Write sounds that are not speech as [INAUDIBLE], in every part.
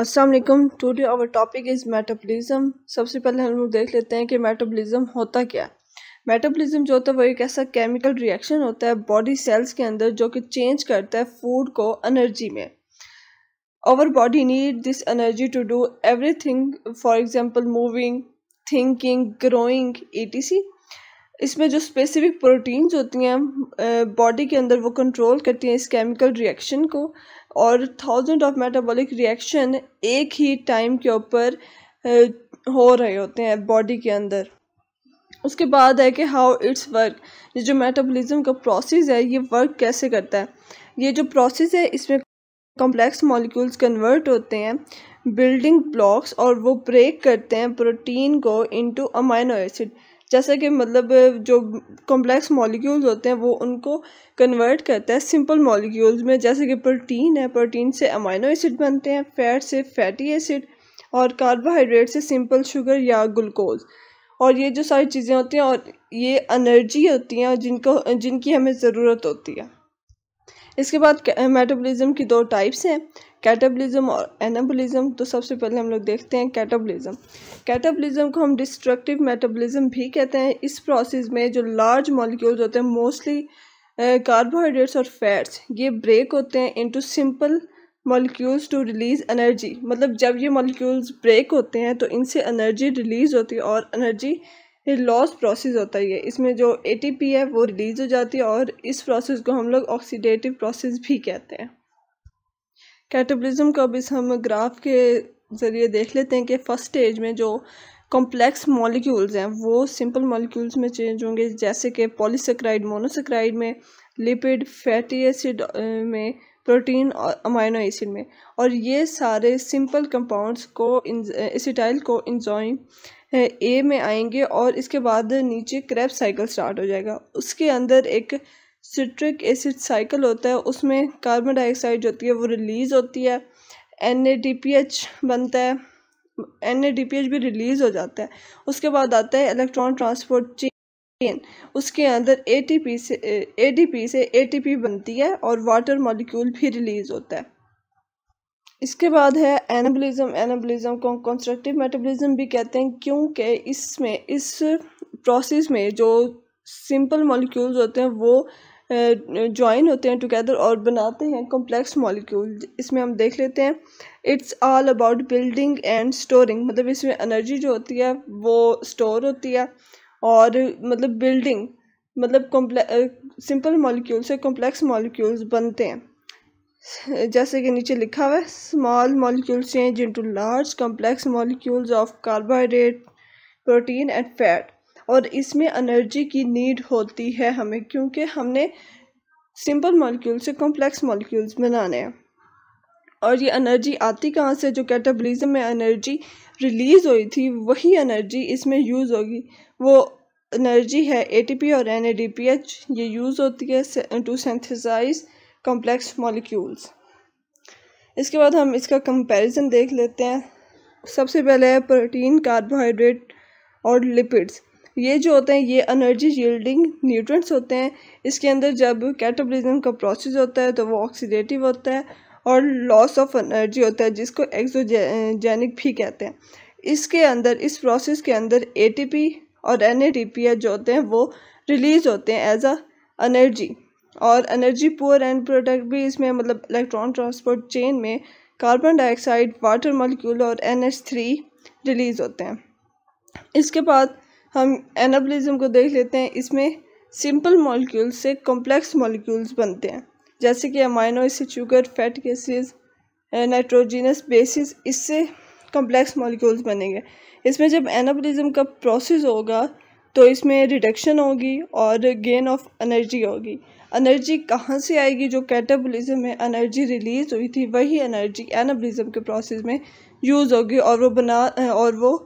Aslam today our topic is metabolism सबसे पहले हम लोग देख लेते हैं कि मेटाबॉलिज्म होता क्या है मेटाबॉलिज्म जो होता है वो एक ऐसा केमिकल रिएक्शन होता है बॉडी सेल्स के अंदर जो कि चेंज करता है फूड को एनर्जी में our body need this energy to do everything for example moving thinking growing E T C इसमें जो स्पेसिफिक प्रोटीन्स होती हैं बॉडी के अंदर वो कंट्रोल करती हैं इस केमिकल रिएक्शन को और थाउजेंड ऑफ मेटाबॉलिक रिएक्शन एक ही टाइम के ऊपर हो रहे होते हैं बॉडी के अंदर उसके बाद है कि हाउ इट्स वर्क ये जो मेटाबॉलिज्म का प्रोसेस है ये वर्क कैसे करता है ये जो प्रोसेस है इसमें कॉम्प्लेक्स मॉलिक्यूल्स कन्वर्ट होते हैं बिल्डिंग ब्लॉक्स और वो ब्रेक करते हैं प्रोटीन को इनटू अमाइनो एसिड जैसे कि मतलब जो कॉम्प्लेक्स मॉलिक्यूल्स होते हैं वो उनको कन्वर्ट करता है सिंपल मॉलिक्यूल्स में जैसे कि प्रोटीन है प्रोटीन से अमाइनो एसिड बनते हैं फैट से फैटी एसिड और कार्बोहाइड्रेट से सिंपल शुगर या ग्लूकोज और ये जो सारी चीज़ें होती हैं और ये एनर्जी होती हैं जिनको जिनकी हमें ज़रूरत होती है इसके बाद मेटाबॉलिज्म की दो टाइप्स हैं कैटाबॉलिज्म और एनाबॉलिज्म तो सबसे पहले हम लोग देखते हैं कैटाबॉलिज्म कैटाबॉलिज्म को हम डिस्ट्रक्टिव मेटाबॉलिज्म भी कहते हैं इस प्रोसेस में जो लार्ज मॉलिक्यूल्स होते हैं मोस्टली कार्बोहाइड्रेट्स और फैट्स ये ब्रेक होते हैं into simple molecules to release energy मतलब जब ये मॉलिक्यूल्स ब्रेक होते हैं तो इनसे एनर्जी रिलीज़ होती है और एनर्जी ये लॉस प्रोसेस होता है इसमें जो एटीपी है वो रिलीज हो जाती है और इस प्रोसेस को हम लोग ऑक्सीडेटिव प्रोसेस भी कहते हैं कैटेबलिज्म को अब इस हम ग्राफ के ज़रिए देख लेते हैं कि फर्स्ट स्टेज में जो कॉम्प्लेक्स मॉलिक्यूल्स हैं वो सिंपल मॉलिक्यूल्स में चेंज होंगे जैसे कि पॉलीसेक्राइड मोनोसेक्राइड में लिपिड फैटी एसिड में प्रोटीन और अमाइनो एसिड में और ये सारे सिंपल कंपाउंड्स को एसिटाइल को इंजॉइम ए में आएंगे और इसके बाद नीचे क्रैप साइकिल स्टार्ट हो जाएगा उसके अंदर एक सिट्रिक एसिड साइकिल होता है उसमें कार्बन डाइऑक्साइड जो होती है वो रिलीज़ होती है N A D P H बनता है N A D P H भी रिलीज़ हो जाता है उसके बाद आता है इलेक्ट्रॉन ट्रांसपोर्ट चेन उसके अंदर ए टी पी से ए डी पी से ए टी पी बनती है और वाटर मॉलिक्यूल भी रिलीज़ होता है इसके बाद है एनाबलिज्म एनाबलिज्म को कंस्ट्रक्टिव मेटाबॉलिज्म भी कहते हैं क्योंकि इसमें इस प्रोसेस में जो सिंपल मॉलिक्यूल्स होते हैं वो ज्वाइन होते हैं टुगेदर और बनाते हैं कॉम्प्लेक्स मॉलिक्यूल इसमें हम देख लेते हैं it's all about building and storing मतलब इसमें एनर्जी जो होती है वो स्टोर होती है और मतलब बिल्डिंग मतलब सिंपल मॉलिक्यूल से कॉम्प्लेक्स मॉलिक्यूल्स बनते हैं [LAUGHS] जैसे कि नीचे लिखा हुआ है small molecule change into large complex molecules of carbohydrate protein and fat और इसमें एनर्जी की नीड होती है हमें क्योंकि हमने सिंपल मॉलिक्यूल से कॉम्प्लेक्स मॉलिक्यूल्स बनाने हैं और ये एनर्जी आती कहाँ से जो कैटाबॉलिज्म में एनर्जी रिलीज़ हुई थी वही एनर्जी इसमें यूज़ होगी वो एनर्जी है एटीपी और एनएडीपीएच ये यूज़ होती है टू सेंथिसाइज कॉम्प्लेक्स मॉलिक्यूल्स इसके बाद हम इसका कंपैरिजन देख लेते हैं सबसे पहले है प्रोटीन कार्बोहाइड्रेट और लिपिड्स ये जो होते हैं ये एनर्जी यील्डिंग न्यूट्रंट्स होते हैं इसके अंदर जब कैटाबॉलिज्म का प्रोसेस होता है तो वो ऑक्सीडेटिव होता है और लॉस ऑफ एनर्जी होता है जिसको एक्सोजेनिक भी कहते हैं इसके अंदर इस प्रोसेस के अंदर एटीपी और एनएटीपी जो होते हैं वो रिलीज़ होते हैं एज अ एनर्जी और एनर्जी पोअर एंड प्रोडक्ट भी इसमें मतलब इलेक्ट्रॉन ट्रांसपोर्ट चेन में कार्बन डाइऑक्साइड वाटर मालिक्यूल और एन एच थ्री रिलीज़ होते हैं इसके बाद हम एनाबलिज्म को देख लेते हैं इसमें सिंपल मॉलिक्यूल से कॉम्प्लेक्स मॉलिक्यूल्स बनते हैं जैसे कि amino acid sugar fat cases nitrogenous bases इससे कॉम्प्लेक्स मॉलिक्यूल्स बनेंगे इसमें जब एनाबलिज्म का प्रोसेस होगा तो इसमें रिडक्शन होगी और गेन ऑफ एनर्जी होगी एनर्जी कहाँ से आएगी जो कैटाबोलिज्म में एनर्जी रिलीज हुई थी वही एनर्जी एनाबोलिज्म के प्रोसेस में यूज़ होगी और वो बना और वो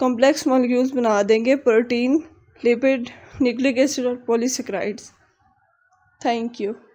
कॉम्प्लेक्स मॉलिक्यूल्स बना देंगे प्रोटीन लिपिड न्यूक्लिक एसिड और पोलिसक्राइड्स थैंक यू